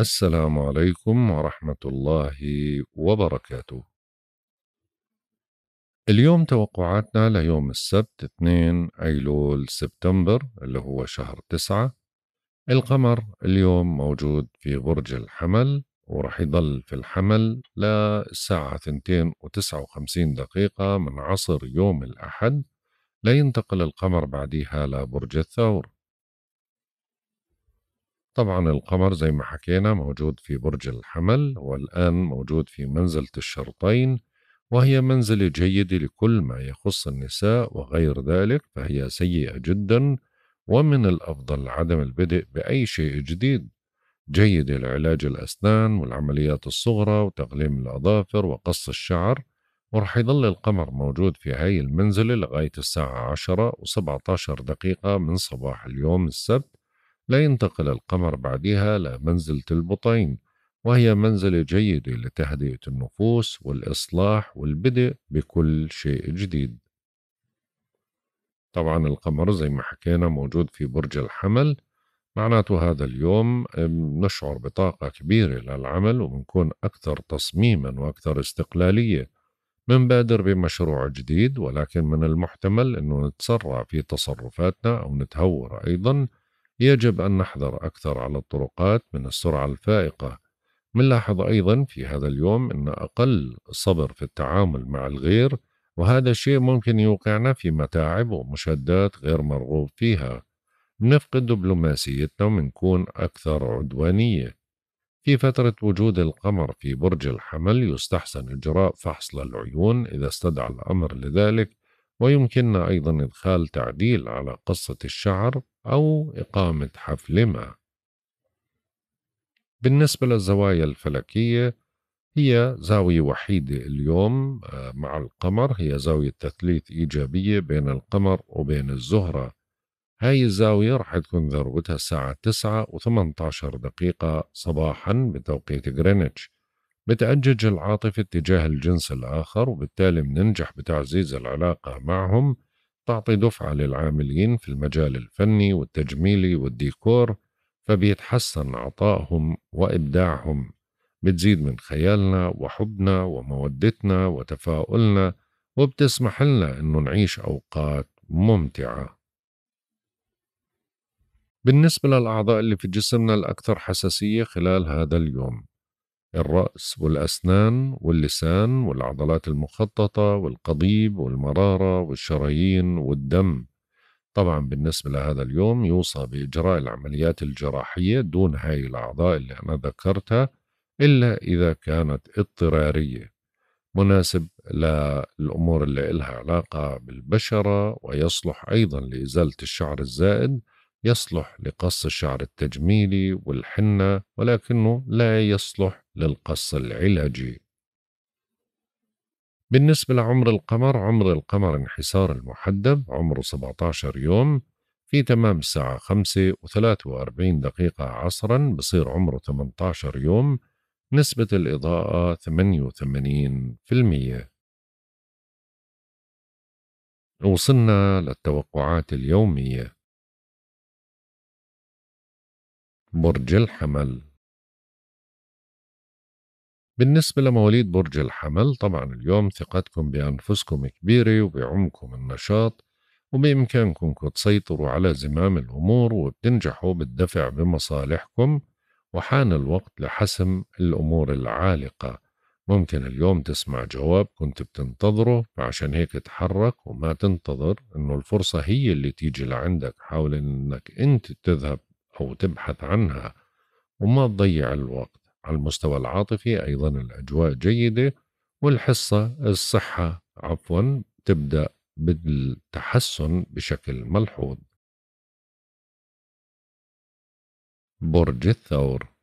السلام عليكم ورحمة الله وبركاته. اليوم توقعاتنا ليوم السبت 2 أيلول سبتمبر اللي هو شهر 9 القمر اليوم موجود في برج الحمل ورح يضل في الحمل للساعة 2 و59 دقيقة من عصر يوم الأحد لينتقل القمر بعديها لبرج الثور طبعا القمر زي ما حكينا موجود في برج الحمل والآن موجود في منزلة الشرطين وهي منزلة جيدة لكل ما يخص النساء وغير ذلك فهي سيئة جدا ومن الأفضل عدم البدء بأي شيء جديد جيدة لعلاج الأسنان والعمليات الصغرى وتقليم الأظافر وقص الشعر ورح يظل القمر موجود في هاي المنزلة لغاية الساعة عشرة وسبعة عشر دقيقة من صباح اليوم السبت لا ينتقل القمر بعدها لمنزلة البطين وهي منزلة جيدة لتهدئة النفوس والإصلاح والبدء بكل شيء جديد طبعا القمر زي ما حكينا موجود في برج الحمل معناته هذا اليوم نشعر بطاقة كبيرة للعمل وبنكون أكثر تصميما وأكثر استقلالية منبادر بمشروع جديد ولكن من المحتمل أنه نتسرع في تصرفاتنا أو نتهور أيضا يجب أن نحذر أكثر على الطرقات من السرعة الفائقة منلاحظ أيضا في هذا اليوم أن أقل صبر في التعامل مع الغير وهذا الشيء ممكن يوقعنا في متاعب ومشادات غير مرغوب فيها نفقد دبلوماسيتنا وبنكون أكثر عدوانية في فترة وجود القمر في برج الحمل يستحسن إجراء فحص للعيون إذا استدعى الأمر لذلك ويمكننا أيضا إدخال تعديل على قصة الشعر أو إقامة حفل ما بالنسبة للزوايا الفلكية هي زاوية وحيدة اليوم آه، مع القمر هي زاوية تثليث إيجابية بين القمر وبين الزهرة هاي الزاوية رح تكون ذروتها الساعة 9 و18 دقيقة صباحا بتوقيت غرينتش بتأجج العاطفة تجاه الجنس الآخر وبالتالي بننجح بتعزيز العلاقة معهم تعطي دفعة للعاملين في المجال الفني والتجميلي والديكور فبيتحسن عطائهم وإبداعهم بتزيد من خيالنا وحبنا ومودتنا وتفاؤلنا وبتسمح لنا أنه نعيش أوقات ممتعة بالنسبة للأعضاء اللي في جسمنا الأكثر حساسية خلال هذا اليوم الرأس والأسنان واللسان والعضلات المخططة والقضيب والمرارة والشرايين والدم طبعا بالنسبة لهذا اليوم يوصى بإجراء العمليات الجراحية دون هاي الأعضاء اللي أنا ذكرتها إلا إذا كانت اضطرارية مناسب للأمور اللي إلها علاقة بالبشرة ويصلح أيضا لإزالة الشعر الزائد يصلح لقص الشعر التجميلي والحنة ولكنه لا يصلح للقص العلاجي بالنسبة لعمر القمر عمر القمر انحسار المحدب عمره 17 يوم في تمام الساعة 5 و43 دقيقة عصرا بصير عمره 18 يوم نسبة الإضاءة 88% وصلنا للتوقعات اليومية برج الحمل بالنسبة لمواليد برج الحمل طبعا اليوم ثقتكم بأنفسكم كبيرة وبعمكم النشاط وبإمكانكم تسيطروا على زمام الأمور وبتنجحوا بالدفع بمصالحكم وحان الوقت لحسم الأمور العالقة ممكن اليوم تسمع جواب كنت بتنتظره فعشان هيك تحرك وما تنتظر إنه الفرصة هي اللي تيجي لعندك حاول إنك أنت تذهب أو تبحث عنها وما تضيع الوقت على المستوى العاطفي أيضا الأجواء جيدة والحصة الصحة عفوا تبدأ بالتحسن بشكل ملحوظ برج الثور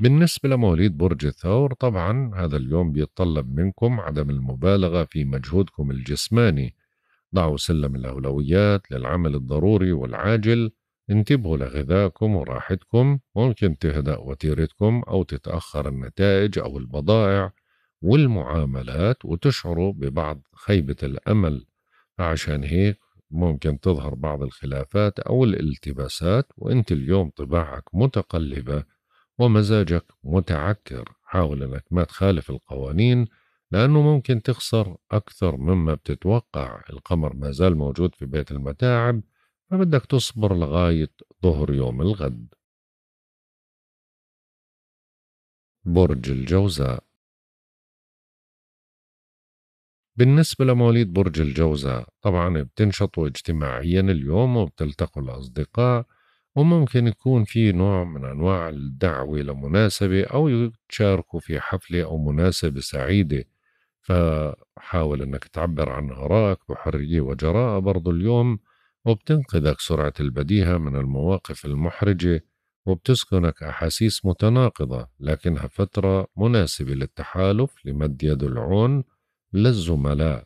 بالنسبة لمواليد برج الثور طبعا هذا اليوم بيتطلب منكم عدم المبالغة في مجهودكم الجسماني ضعوا سلم الأولويات للعمل الضروري والعاجل انتبهوا لغذائكم وراحتكم ممكن تهدأ وتيرتكم أو تتأخر النتائج أو البضائع والمعاملات وتشعروا ببعض خيبة الأمل عشان هيك ممكن تظهر بعض الخلافات أو الالتباسات وأنت اليوم طباعك متقلبة ومزاجك متعكر حاول أنك ما تخالف القوانين لأنه ممكن تخسر أكثر مما بتتوقع القمر ما زال موجود في بيت المتاعب فبدك تصبر لغاية ظهر يوم الغد برج الجوزاء بالنسبة لمواليد برج الجوزاء طبعا بتنشطوا اجتماعيا اليوم وبتلتقوا الأصدقاء وممكن يكون في نوع من أنواع الدعوة لمناسبة أو تشاركوا في حفلة أو مناسبة سعيدة فحاول انك تعبر عن ارائك بحريه وجراءه برضو اليوم وبتنقذك سرعه البديهه من المواقف المحرجه وبتسكنك احاسيس متناقضه لكنها فتره مناسبه للتحالف لمد يد العون للزملاء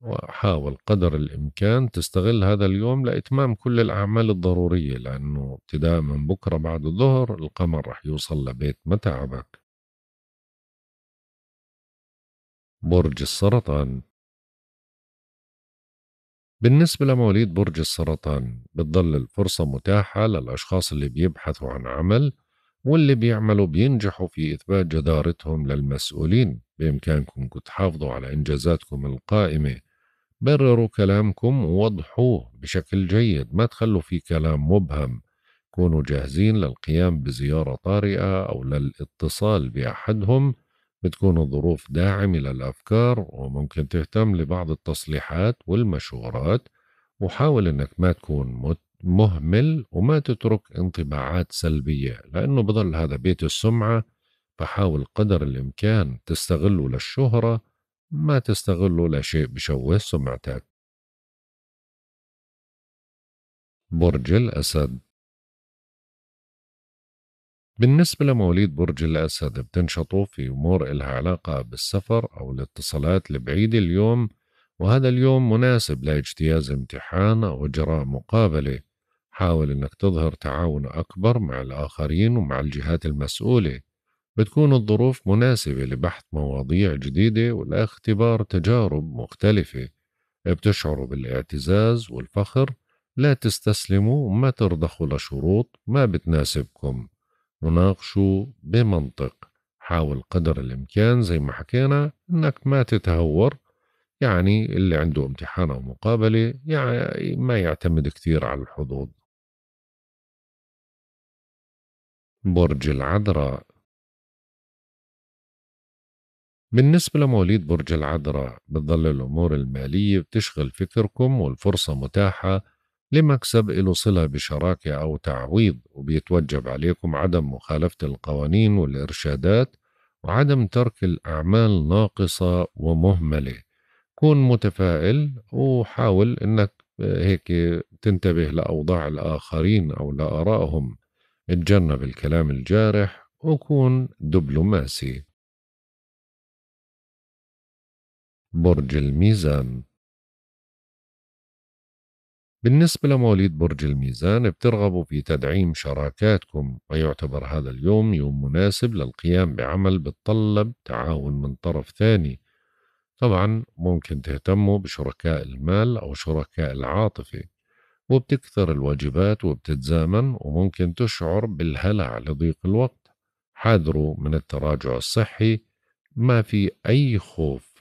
وحاول قدر الامكان تستغل هذا اليوم لاتمام كل الاعمال الضروريه لانه ابتداء من بكره بعد الظهر القمر رح يوصل لبيت متاعبك برج السرطان بالنسبة لمواليد برج السرطان بتضل الفرصة متاحة للأشخاص اللي بيبحثوا عن عمل واللي بيعملوا بينجحوا في إثبات جدارتهم للمسؤولين بإمكانكم تحافظوا على إنجازاتكم القائمة برروا كلامكم ووضحوه بشكل جيد ما تخلوا في كلام مبهم كونوا جاهزين للقيام بزيارة طارئة أو للاتصال بأحدهم بتكون الظروف داعمة للأفكار وممكن تهتم لبعض التصليحات والمشورات وحاول إنك ما تكون مهمل وما تترك انطباعات سلبية لأنه بضل هذا بيت السمعة فحاول قدر الإمكان تستغله للشهرة ما تستغله لشيء بشوه سمعتك برج الأسد بالنسبة لمواليد برج الأسد بتنشطوا في أمور إلها علاقة بالسفر أو الاتصالات البعيدة اليوم وهذا اليوم مناسب لاجتياز امتحان أو إجراء مقابلة حاول أنك تظهر تعاون أكبر مع الآخرين ومع الجهات المسؤولة بتكون الظروف مناسبة لبحث مواضيع جديدة والاختبار تجارب مختلفة بتشعروا بالاعتزاز والفخر لا تستسلموا وما ترضخوا لشروط ما بتناسبكم وناقشه بمنطق حاول قدر الإمكان زي ما حكينا إنك ما تتهور يعني اللي عنده امتحان أو مقابلة يعني ما يعتمد كثير على الحظوظ برج العذراء بالنسبة لمواليد برج العذراء بتضل الأمور المالية بتشغل فكركم والفرصة متاحة لمكسب له صلة بشراكة أو تعويض وبيتوجب عليكم عدم مخالفة القوانين والإرشادات وعدم ترك الأعمال ناقصة ومهملة كن متفائل وحاول أنك هيك تنتبه لأوضاع الآخرين أو لآرائهم اتجنب الكلام الجارح وكون دبلوماسي برج الميزان بالنسبة لمواليد برج الميزان بترغبوا في تدعيم شراكاتكم ويعتبر هذا اليوم يوم مناسب للقيام بعمل بتطلب تعاون من طرف ثاني طبعا ممكن تهتموا بشركاء المال أو شركاء العاطفة وبتكثر الواجبات وبتتزامن وممكن تشعر بالهلع لضيق الوقت حاذروا من التراجع الصحي ما في أي خوف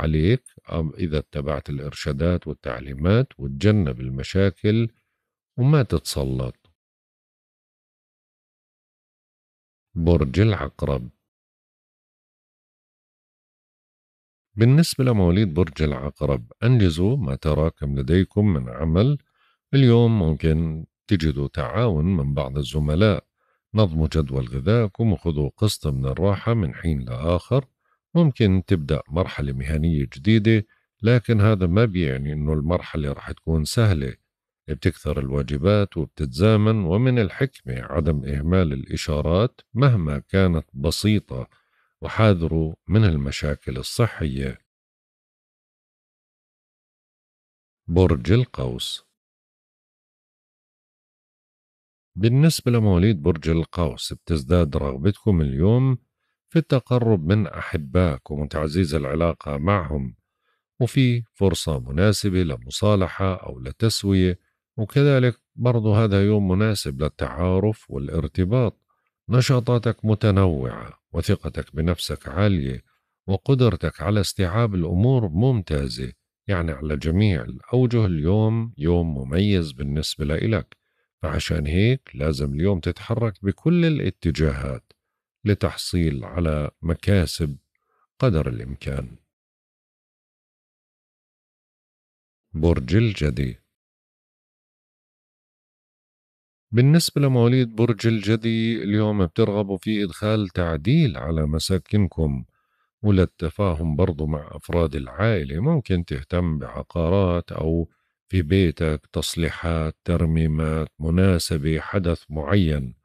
عليك إذا اتبعت الإرشادات والتعليمات وتجنب المشاكل وما تتسلط برج العقرب بالنسبة لمواليد برج العقرب أنجزوا ما تراكم لديكم من عمل اليوم ممكن تجدوا تعاون من بعض الزملاء نظموا جدول غذائكم وخذوا قسط من الراحة من حين لآخر ممكن تبدأ مرحلة مهنية جديدة لكن هذا ما بيعني أنه المرحلة رح تكون سهلة بتكثر الواجبات وبتتزامن ومن الحكمة عدم إهمال الإشارات مهما كانت بسيطة وحاذروا من المشاكل الصحية برج القوس بالنسبة لمواليد برج القوس بتزداد رغبتكم اليوم في التقرب من أحبائك وتعزيز العلاقة معهم وفي فرصة مناسبة لمصالحة أو لتسوية وكذلك برضو هذا يوم مناسب للتعارف والارتباط نشاطاتك متنوعة وثقتك بنفسك عالية وقدرتك على استيعاب الأمور ممتازة يعني على جميع الأوجه اليوم يوم مميز بالنسبة لإلك فعشان هيك لازم اليوم تتحرك بكل الاتجاهات لتحصيل على مكاسب قدر الامكان برج الجدي بالنسبة لمواليد برج الجدي اليوم بترغبوا في إدخال تعديل على مساكنكم وللتفاهم برضو مع أفراد العائلة ممكن تهتم بعقارات أو في بيتك تصليحات ترميمات مناسبة حدث معين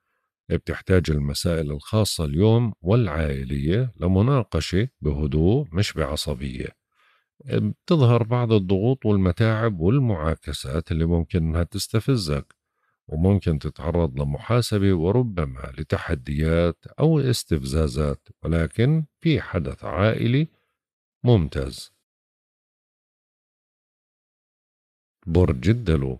بتحتاج المسائل الخاصة اليوم والعائلية لمناقشة بهدوء مش بعصبية بتظهر بعض الضغوط والمتاعب والمعاكسات اللي ممكن انها تستفزك وممكن تتعرض لمحاسبة وربما لتحديات أو استفزازات ولكن في حدث عائلي ممتاز برج الدلو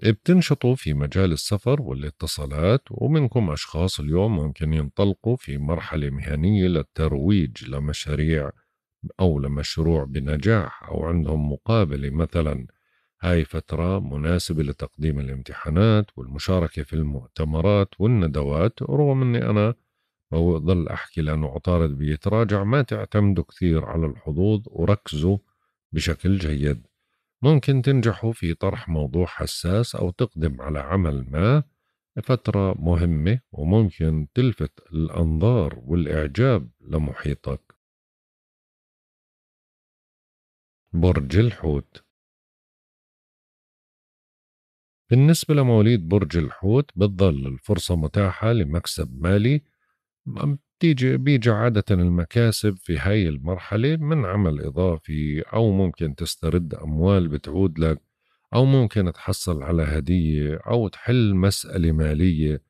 بتنشطوا في مجال السفر والاتصالات ومنكم أشخاص اليوم ممكن ينطلقوا في مرحلة مهنية للترويج لمشاريع أو لمشروع بنجاح أو عندهم مقابلة مثلا هاي فترة مناسبة لتقديم الامتحانات والمشاركة في المؤتمرات والندوات رغم أني أنا بضل أحكي لأنه عطارد بيتراجع ما تعتمدوا كثير على الحظوظ وركزوا بشكل جيد ممكن تنجحوا في طرح موضوع حساس أو تقدم على عمل ما لفترة مهمة وممكن تلفت الأنظار والإعجاب لمحيطك برج الحوت بالنسبة لمواليد برج الحوت بتظل الفرصة متاحة لمكسب مالي تيجي بيجي عادة المكاسب في هاي المرحلة من عمل إضافي أو ممكن تسترد أموال بتعود لك أو ممكن تحصل على هدية أو تحل مسألة مالية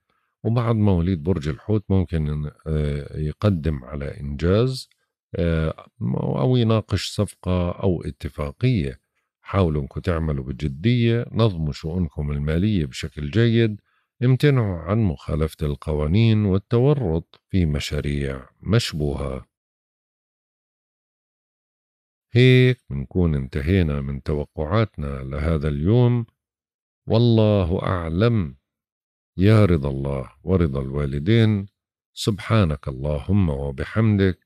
وبعد مواليد برج الحوت ممكن آه، يقدم على إنجاز آه، أو يناقش صفقة أو اتفاقية حاولوا أنكم تعملوا بجدية نظموا شؤونكم المالية بشكل جيد امتنعوا عن مخالفة القوانين والتورط في مشاريع مشبوهة هيك بنكون انتهينا من توقعاتنا لهذا اليوم والله أعلم يا رضا الله ورضا الوالدين سبحانك اللهم وبحمدك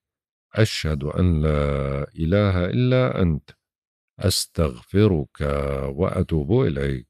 أشهد أن لا إله إلا أنت أستغفرك وأتوب إليك